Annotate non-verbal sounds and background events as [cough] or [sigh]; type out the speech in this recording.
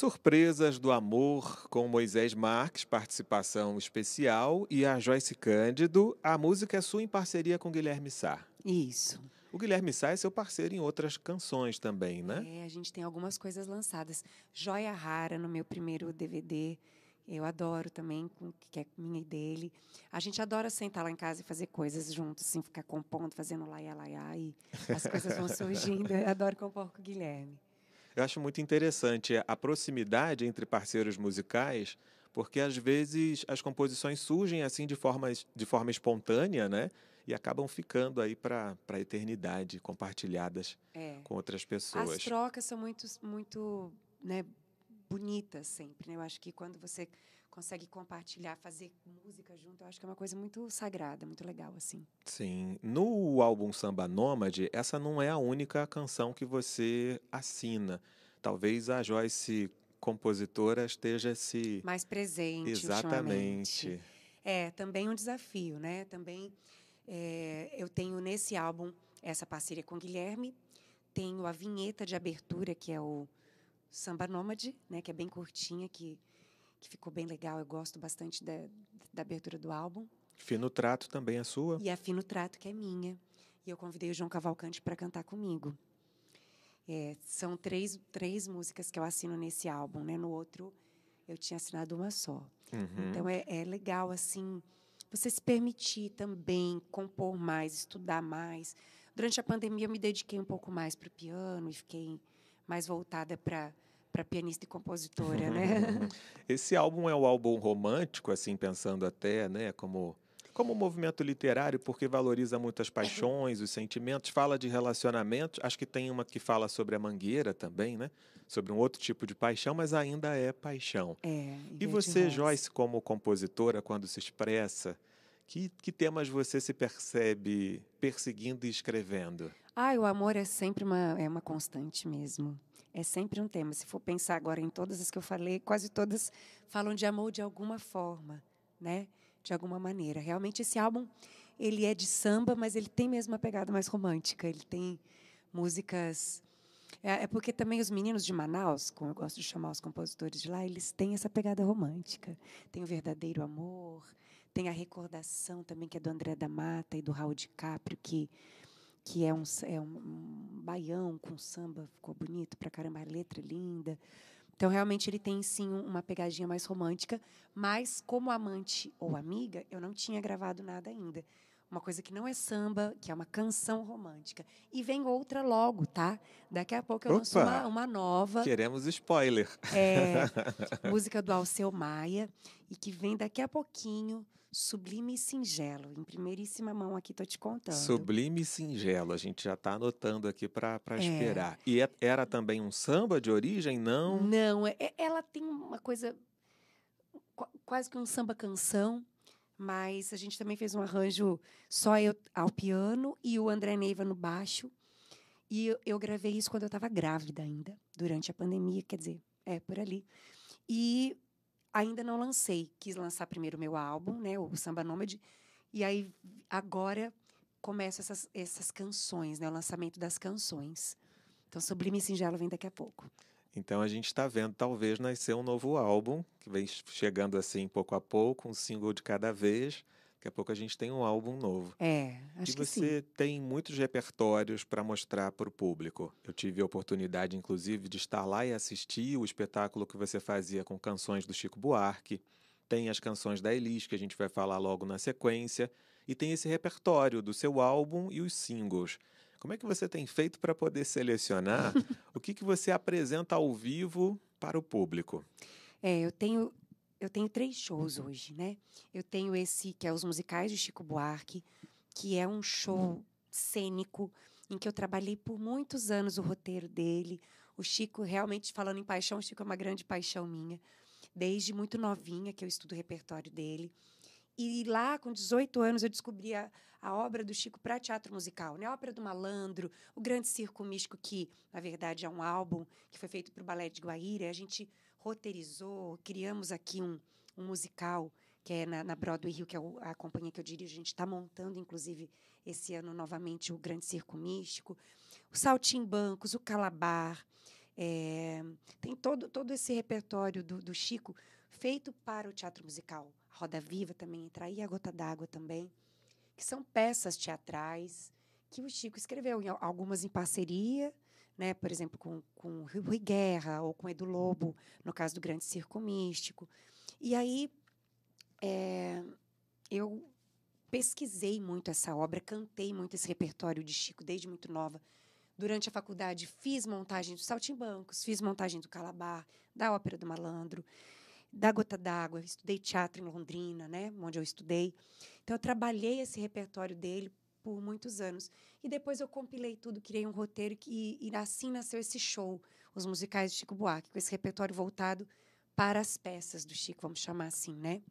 Surpresas do Amor com Moisés Marques, participação especial, e a Joyce Cândido. A música é sua em parceria com Guilherme Sá. Isso. O Guilherme Sá é seu parceiro em outras canções também, né? É, a gente tem algumas coisas lançadas. Joia Rara, no meu primeiro DVD, eu adoro também, que é minha e dele. A gente adora sentar lá em casa e fazer coisas juntos, assim, ficar compondo, fazendo laia laia e as coisas vão [laughs] surgindo. Eu adoro compor com o Guilherme. Eu acho muito interessante a proximidade entre parceiros musicais, porque às vezes as composições surgem assim de forma, de forma espontânea, né? E acabam ficando aí para a eternidade, compartilhadas é. com outras pessoas. As trocas são muito, muito né, bonitas sempre. Né? Eu acho que quando você consegue compartilhar, fazer música junto. Eu acho que é uma coisa muito sagrada, muito legal, assim. Sim. No álbum Samba Nômade, essa não é a única canção que você assina. Talvez a Joyce compositora esteja se mais presente exatamente é também um desafio né também é, eu tenho nesse álbum essa parceria com o Guilherme tenho a vinheta de abertura que é o samba nômade né que é bem curtinha que que ficou bem legal. Eu gosto bastante da, da abertura do álbum. Fino Trato também é sua? E a Fino Trato, que é minha. E eu convidei o João Cavalcante para cantar comigo. É, são três, três músicas que eu assino nesse álbum, né? No outro, eu tinha assinado uma só. Uhum. Então, é, é legal, assim, você se permitir também compor mais, estudar mais. Durante a pandemia, eu me dediquei um pouco mais para o piano e fiquei mais voltada para para pianista e compositora, né? [laughs] Esse álbum é um álbum romântico, assim pensando até, né, como como um movimento literário, porque valoriza muitas paixões, os sentimentos, fala de relacionamentos. Acho que tem uma que fala sobre a mangueira também, né? Sobre um outro tipo de paixão, mas ainda é paixão. É, e você, Joyce, como compositora, quando se expressa que, que temas você se percebe perseguindo e escrevendo? Ah, o amor é sempre uma, é uma constante mesmo. É sempre um tema. Se for pensar agora em todas as que eu falei, quase todas falam de amor de alguma forma, né? De alguma maneira. Realmente esse álbum, ele é de samba, mas ele tem mesmo uma pegada mais romântica. Ele tem músicas é, é porque também os meninos de Manaus, como eu gosto de chamar os compositores de lá, eles têm essa pegada romântica. Tem o verdadeiro amor, tem a recordação também, que é do André da Mata e do Raul Caprio que, que é, um, é um baião com samba, ficou bonito pra caramba, a letra é linda. Então, realmente, ele tem, sim, uma pegadinha mais romântica, mas, como amante ou amiga, eu não tinha gravado nada ainda. Uma coisa que não é samba, que é uma canção romântica. E vem outra logo, tá? Daqui a pouco eu Opa, lanço uma, uma nova. Queremos spoiler. É, [laughs] música do Alceu Maia, e que vem daqui a pouquinho sublime e singelo. Em primeiríssima mão aqui estou te contando. Sublime e singelo, a gente já está anotando aqui para é. esperar. E é, era também um samba de origem, não? Não, é, é ela tem uma coisa quase que um samba canção, mas a gente também fez um arranjo só eu ao piano e o André Neiva no baixo. E eu, eu gravei isso quando eu estava grávida ainda, durante a pandemia, quer dizer, é por ali. E ainda não lancei. Quis lançar primeiro o meu álbum, né, o Samba Nômade, e aí agora começam essas, essas canções, né, o lançamento das canções. Então, Sublime e Singelo vem daqui a pouco. Então a gente está vendo talvez nascer um novo álbum, que vem chegando assim pouco a pouco, um single de cada vez, Daqui a pouco a gente tem um álbum novo. É, acho e que você sim. tem muitos repertórios para mostrar para o público. Eu tive a oportunidade, inclusive, de estar lá e assistir o espetáculo que você fazia com canções do Chico Buarque. Tem as canções da Elis, que a gente vai falar logo na sequência. E tem esse repertório do seu álbum e os singles. Como é que você tem feito para poder selecionar [laughs] o que, que você apresenta ao vivo para o público? É, eu tenho eu tenho três shows uhum. hoje, né? Eu tenho esse que é os musicais de Chico Buarque, que é um show cênico em que eu trabalhei por muitos anos o roteiro dele. O Chico realmente falando em paixão, o Chico é uma grande paixão minha, desde muito novinha que eu estudo o repertório dele. E lá, com 18 anos, eu descobri a, a obra do Chico para teatro musical, né? a ópera do Malandro, o Grande Circo Místico, que, na verdade, é um álbum que foi feito para o Balé de Guaíra. A gente roteirizou, criamos aqui um, um musical que é na, na, Broadway Rio, que é a companhia que eu dirijo. A gente está montando, inclusive, esse ano novamente o Grande Circo Místico, o Saltimbancos, o Calabar. É, tem todo, todo esse repertório do, do Chico feito para o teatro musical, Roda Viva também entra, e A Gota d'Água também, que são peças teatrais que o Chico escreveu, algumas em parceria, né, por exemplo, com, com Rui Guerra ou com Edu Lobo, no caso do Grande Circo Místico. E aí é, eu pesquisei muito essa obra, cantei muito esse repertório de Chico desde muito nova. Durante a faculdade, fiz montagem do Saltimbancos, fiz montagem do Calabar, da Ópera do Malandro da gota d'água. Estudei teatro em Londrina, né, onde eu estudei. Então eu trabalhei esse repertório dele por muitos anos. E depois eu compilei tudo, criei um roteiro que, e assim nasceu esse show, os musicais de Chico Buarque, com esse repertório voltado para as peças do Chico, vamos chamar assim, né?